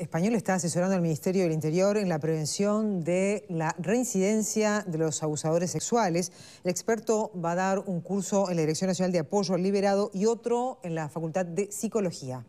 español está asesorando al Ministerio del Interior en la prevención de la reincidencia de los abusadores sexuales. El experto va a dar un curso en la Dirección Nacional de Apoyo al Liberado y otro en la Facultad de Psicología.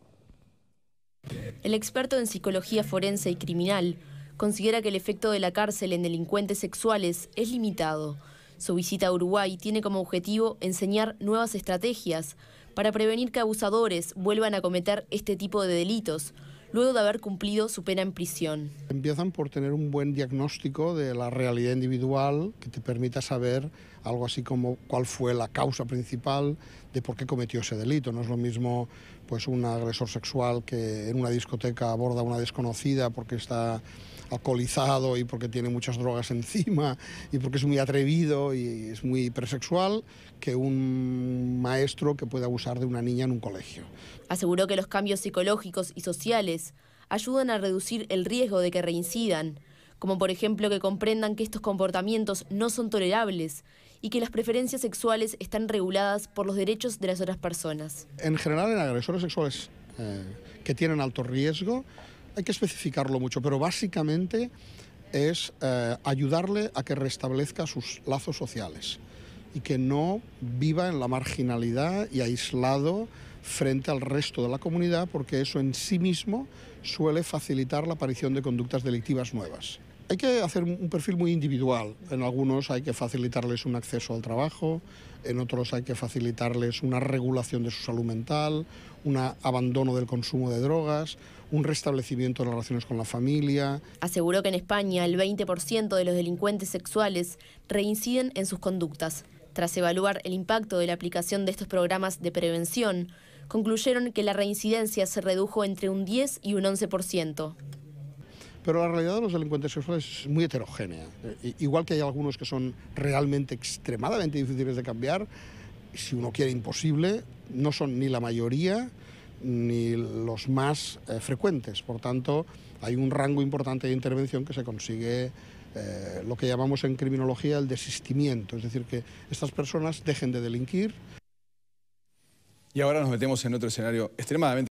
El experto en psicología forense y criminal considera que el efecto de la cárcel en delincuentes sexuales es limitado. Su visita a Uruguay tiene como objetivo enseñar nuevas estrategias para prevenir que abusadores vuelvan a cometer este tipo de delitos luego de haber cumplido su pena en prisión. Empiezan por tener un buen diagnóstico de la realidad individual que te permita saber algo así como cuál fue la causa principal de por qué cometió ese delito. No es lo mismo pues un agresor sexual que en una discoteca aborda a una desconocida porque está alcoholizado y porque tiene muchas drogas encima y porque es muy atrevido y es muy hipersexual que un maestro que puede abusar de una niña en un colegio. Aseguró que los cambios psicológicos y sociales ayudan a reducir el riesgo de que reincidan, como por ejemplo que comprendan que estos comportamientos no son tolerables y que las preferencias sexuales están reguladas por los derechos de las otras personas. En general, en agresores sexuales eh, que tienen alto riesgo, hay que especificarlo mucho, pero básicamente es eh, ayudarle a que restablezca sus lazos sociales y que no viva en la marginalidad y aislado frente al resto de la comunidad, porque eso en sí mismo suele facilitar la aparición de conductas delictivas nuevas. Hay que hacer un perfil muy individual. En algunos hay que facilitarles un acceso al trabajo, en otros hay que facilitarles una regulación de su salud mental, un abandono del consumo de drogas, un restablecimiento de las relaciones con la familia. Aseguró que en España el 20% de los delincuentes sexuales reinciden en sus conductas. Tras evaluar el impacto de la aplicación de estos programas de prevención, concluyeron que la reincidencia se redujo entre un 10 y un 11%. Pero la realidad de los delincuentes sexuales es muy heterogénea. Eh, igual que hay algunos que son realmente extremadamente difíciles de cambiar, si uno quiere imposible, no son ni la mayoría ni los más eh, frecuentes. Por tanto, hay un rango importante de intervención que se consigue eh, lo que llamamos en criminología el desistimiento, es decir, que estas personas dejen de delinquir. Y ahora nos metemos en otro escenario extremadamente...